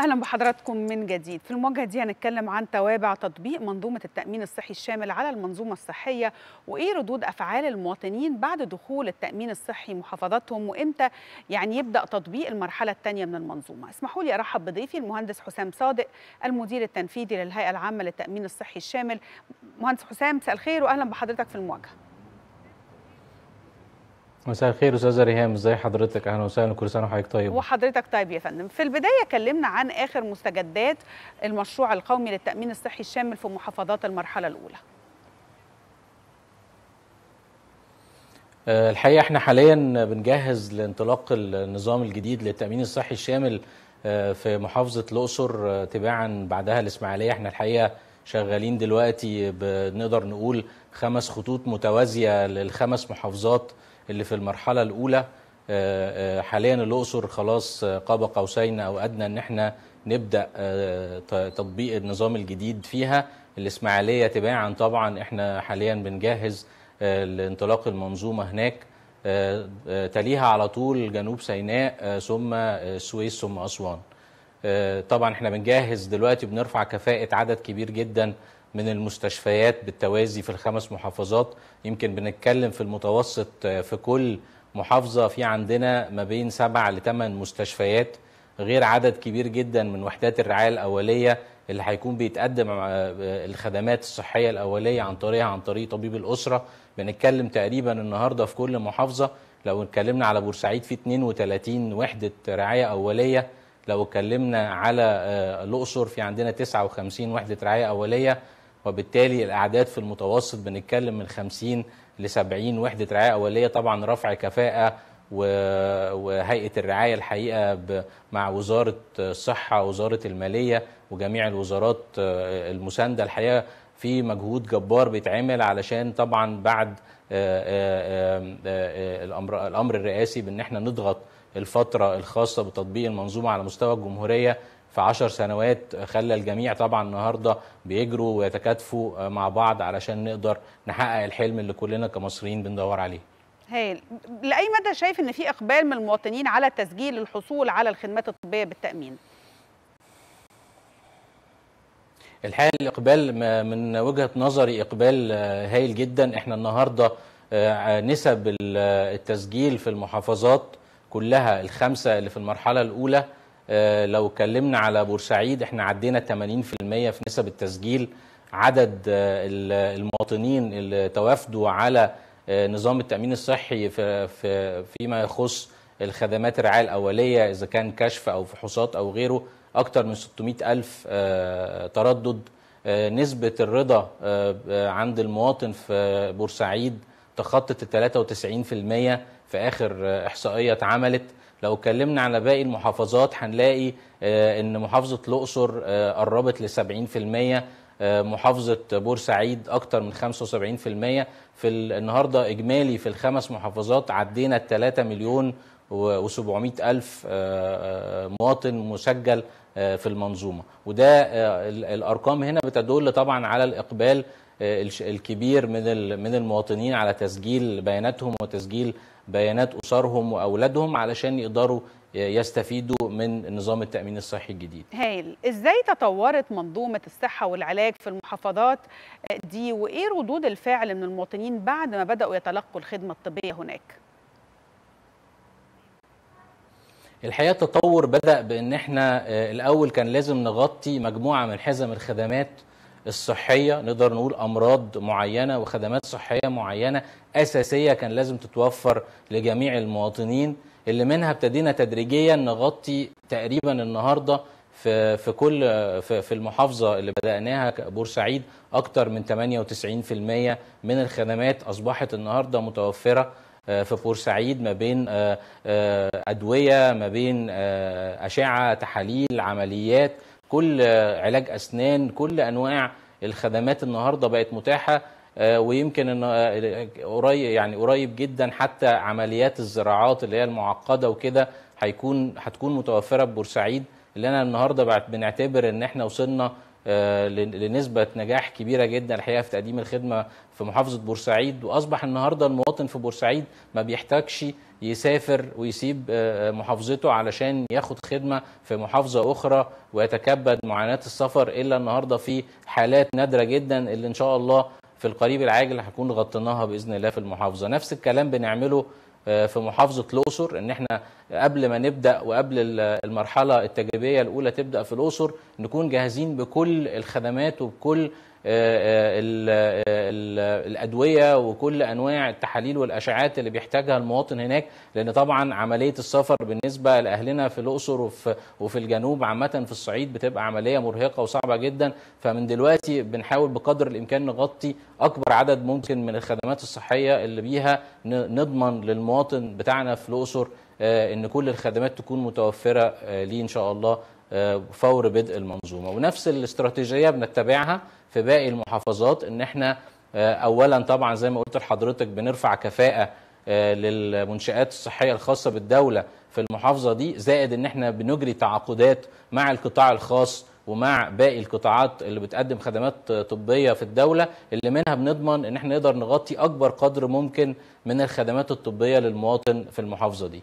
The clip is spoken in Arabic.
اهلا بحضراتكم من جديد في المواجهه دي هنتكلم عن توابع تطبيق منظومه التامين الصحي الشامل على المنظومه الصحيه وايه ردود افعال المواطنين بعد دخول التامين الصحي محافظاتهم وامتى يعني يبدا تطبيق المرحله الثانيه من المنظومه اسمحوا لي ارحب بضيفي المهندس حسام صادق المدير التنفيذي للهيئه العامه للتامين الصحي الشامل مهندس حسام مساء الخير واهلا بحضرتك في المواجهه مساء الخير استاذه ريهام ازي حضرتك اهلا وسهلا كل سنه وحضرتك طيب وحضرتك طيب يا فندم في البدايه كلمنا عن اخر مستجدات المشروع القومي للتامين الصحي الشامل في محافظات المرحله الاولى آه، الحقيقه احنا حاليا بنجهز لانطلاق النظام الجديد للتامين الصحي الشامل آه، في محافظه الاقصر آه، تباعا بعدها الاسماعيليه احنا الحقيقه شغالين دلوقتي بنقدر نقول خمس خطوط متوازيه للخمس محافظات اللي في المرحله الاولى آه، آه، حاليا الاقصر خلاص آه، قاب قوسين او ادنى ان احنا نبدا تطبيق النظام الجديد فيها الاسماعيليه تباعا طبعا احنا حاليا بنجهز لانطلاق المنظومه هناك تليها على طول جنوب سيناء ثم السويس ثم اسوان طبعا احنا بنجهز دلوقتي بنرفع كفاءه عدد كبير جدا من المستشفيات بالتوازي في الخمس محافظات يمكن بنتكلم في المتوسط آه، في كل محافظة في عندنا ما بين سبعة لثمان مستشفيات غير عدد كبير جدا من وحدات الرعاية الأولية اللي هيكون بيتقدم آه، آه، الخدمات الصحية الأولية عن طريقها عن طريق طبيب الأسرة بنتكلم تقريبا النهاردة في كل محافظة لو اتكلمنا على بورسعيد في 32 وحدة رعاية أولية لو اتكلمنا على الأقصر في عندنا 59 وحدة رعاية أولية وبالتالي الاعداد في المتوسط بنتكلم من 50 ل 70 وحده رعايه اوليه طبعا رفع كفاءه وهيئه الرعايه الحقيقه مع وزاره الصحه وزاره الماليه وجميع الوزارات آه، المسانده الحقيقه في مجهود جبار بيتعمل علشان طبعا بعد آه، آه، الامر الامر الرئاسي بان احنا نضغط الفتره الخاصه بتطبيق المنظومه على مستوى الجمهوريه في عشر سنوات خلى الجميع طبعا النهارده بيجروا ويتكاتفوا مع بعض علشان نقدر نحقق الحلم اللي كلنا كمصريين بندور عليه هايل لاي مدى شايف ان في اقبال من المواطنين على تسجيل الحصول على الخدمات الطبيه بالتامين الحقيقه الاقبال من وجهه نظري اقبال هايل جدا احنا النهارده آه، نسب التسجيل في المحافظات كلها الخمسه اللي في المرحله الاولى آه، لو اتكلمنا على بورسعيد احنا عدينا 80% في نسب التسجيل عدد آه، المواطنين اللي توافدوا على آه، نظام التامين الصحي في فيما يخص الخدمات الرعايه الاوليه اذا كان كشف او فحوصات او غيره اكثر من 600 الف تردد نسبه الرضا عند المواطن في بورسعيد تخطت ال 93% في اخر احصائيه اتعملت لو اتكلمنا على باقي المحافظات هنلاقي آه، ان محافظه الاقصر آه، قربت ل 70% آه، محافظة بورسعيد أكتر من 75% في النهاردة إجمالي في الخمس محافظات عدينا ال 3 مليون و700 ألف مواطن مسجل في المنظومة وده الأرقام هنا بتدل طبعا على الإقبال الكبير من من المواطنين على تسجيل بياناتهم وتسجيل بيانات اسرهم واولادهم علشان يقدروا يستفيدوا من نظام التامين الصحي الجديد. هايل، ازاي تطورت منظومه الصحه والعلاج في المحافظات دي وايه ردود الفعل من المواطنين بعد ما بداوا يتلقوا الخدمه الطبيه هناك؟ الحقيقه التطور بدا بان احنا آه، الاول كان لازم نغطي مجموعه من حزم الخدمات الصحيه نقدر نقول امراض معينه وخدمات صحيه معينه اساسيه كان لازم تتوفر لجميع المواطنين اللي منها ابتدينا تدريجيا نغطي تقريبا النهارده في في كل في, المحافظه اللي بداناها بورسعيد اكثر من 98% من الخدمات اصبحت النهارده متوفره آه، في بورسعيد ما بين آه، آه، ادويه ما بين اشعه تحاليل عمليات كل علاج اسنان كل انواع الخدمات النهارده بقت متاحه آه، ويمكن ان آه، قريب يعني قريب جدا حتى عمليات الزراعات اللي هي المعقده وكده هيكون هتكون متوفره ببورسعيد اللي انا النهارده بنعتبر ان احنا وصلنا آه، لنسبة نجاح كبيرة جدا الحقيقة في تقديم الخدمة في محافظة بورسعيد وأصبح النهاردة المواطن في بورسعيد ما بيحتاجش يسافر ويسيب آه، آه، محافظته علشان ياخد خدمة في محافظة أخرى ويتكبد معاناة السفر إلا النهاردة في حالات نادرة جدا اللي إن شاء الله في القريب العاجل هنكون غطيناها بإذن الله في المحافظة نفس الكلام بنعمله في محافظة الأقصر إن إحنا قبل ما نبدا وقبل المرحله التجريبيه الاولى تبدا في الاقصر نكون جاهزين بكل الخدمات وبكل آه، آه، الادويه وكل انواع التحاليل والاشعات اللي بيحتاجها المواطن هناك لان طبعا عمليه السفر بالنسبه لاهلنا في الاقصر وفي وفي الجنوب عامه في الصعيد بتبقى عمليه مرهقه وصعبه جدا فمن دلوقتي بنحاول بقدر الامكان نغطي اكبر عدد ممكن من الخدمات الصحيه اللي بيها نضمن للمواطن بتاعنا في الاقصر آه، ان كل الخدمات تكون متوفره آه، ليه ان شاء الله آه، فور بدء المنظومه ونفس الاستراتيجيه بنتبعها في باقي المحافظات ان احنا اولا طبعا زي ما قلت لحضرتك بنرفع كفاءه للمنشآت الصحية الخاصة بالدولة في المحافظة دي زائد ان احنا بنجري تعاقدات مع القطاع الخاص ومع باقي القطاعات اللي بتقدم خدمات طبية في الدولة اللي منها بنضمن ان احنا نقدر نغطي اكبر قدر ممكن من الخدمات الطبية للمواطن في المحافظة دي